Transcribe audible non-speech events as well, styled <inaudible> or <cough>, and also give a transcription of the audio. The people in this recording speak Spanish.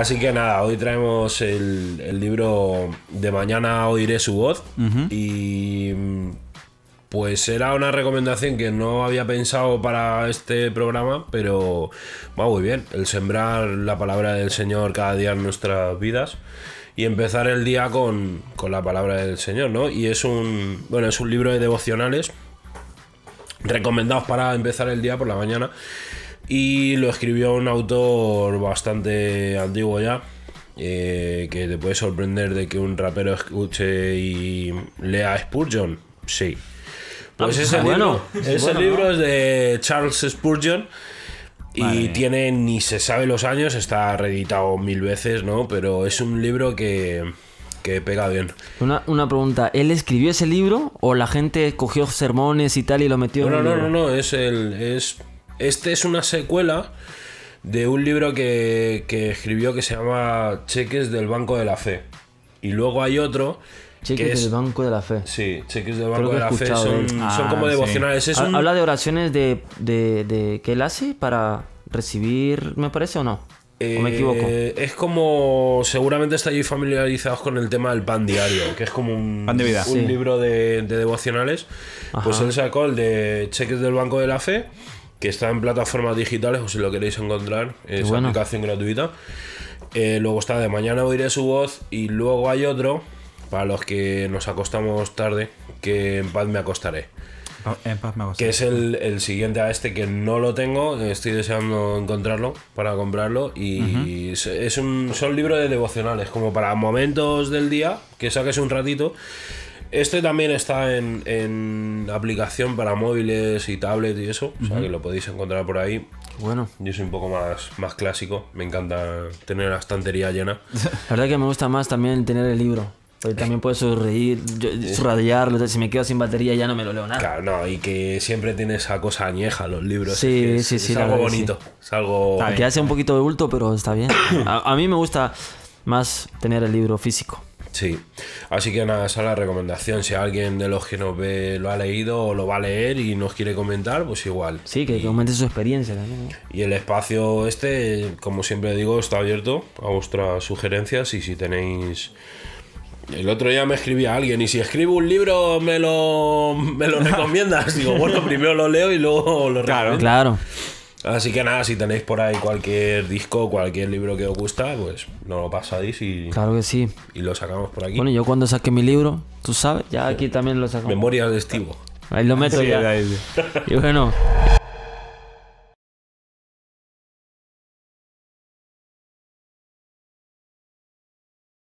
Así que nada, hoy traemos el, libro de Mañana Oiré su voz. Y. Mm, pues era una recomendación que no había pensado para este programa, pero va muy bien. El sembrar la palabra del Señor cada día en nuestras vidas y empezar el día con, con, la palabra del Señor, ¿no? Y es un, bueno, es un libro de devocionales recomendados para empezar el día por la mañana y lo escribió un autor bastante antiguo ya. Eh, que te puede sorprender de que un rapero escuche y lea Spurgeon. Sí. Pues ah, ese, bueno, libro, ese libro es de Charles Spurgeon. Y tiene ni se sabe los años, está reeditado mil veces, ¿no? Pero es un libro que, que pega bien. Una, pregunta, ¿él escribió ese libro o la gente cogió sermones y tal y lo metió en el libro? No, no, no, es el, este es una secuela de un libro que, escribió que se llama Cheques del Banco de la Fe. Y luego hay otro Cheques del Banco de la Fe. Sí, cheques del Banco de la Fe son, ah, como devocionales. Habla de oraciones de, de, que él hace para recibir, me parece, o no. me eh, equivoco? Es como. Seguramente estáis familiarizados con el tema del pan diario, que es como un, pan de vida. un libro de, devocionales. Pues él sacó el de Cheques del Banco de la Fe que está en plataformas digitales o si lo queréis encontrar, es una aplicación gratuita. Eh, luego está de mañana oiré su voz y luego hay otro para los que nos acostamos tarde, que en paz me acostaré. En paz me acostaré. Que es el, siguiente a este que no lo tengo, estoy deseando encontrarlo para comprarlo y es, un, son libros de devocionales, como para momentos del día que saques un ratito este también está en, aplicación para móviles y tablets y eso. O sea que lo podéis encontrar por ahí. Bueno. Yo soy un poco más, más clásico. Me encanta tener la estantería llena. <laughs> La verdad que me gusta más también tener el libro. Porque también puedes sonreír, subrayarlo. Si me quedo sin batería ya no me lo leo nada. Claro, no, y que siempre tiene esa cosa añeja los libros. Sí, sí, sí. Es algo bonito. Es algo. Que hace un poquito de bulto, pero está bien. <coughs> a mí me gusta más tener el libro físico. Sí. Así que nada, esa es la recomendación. Si alguien de los que nos ve lo ha leído o lo va a leer y nos quiere comentar, pues igual. Sí, que, comente su experiencia también. Y el espacio este, como siempre digo, está abierto a vuestras sugerencias y si tenéis... El otro día me escribía alguien y si escribo un libro me lo, me lo <laughs> recomiendas. Digo, bueno, primero lo leo y luego lo recomiendo. Claro, claro. Así que nada, si tenéis por ahí cualquier disco, cualquier libro que os gusta, pues no lo pasáis y. Claro que sí. Y lo sacamos por aquí. Bueno, yo cuando saqué mi libro, tú sabes, ya aquí también lo sacamos. Memorias de Estivo. Ahí lo meto ya. Y bueno.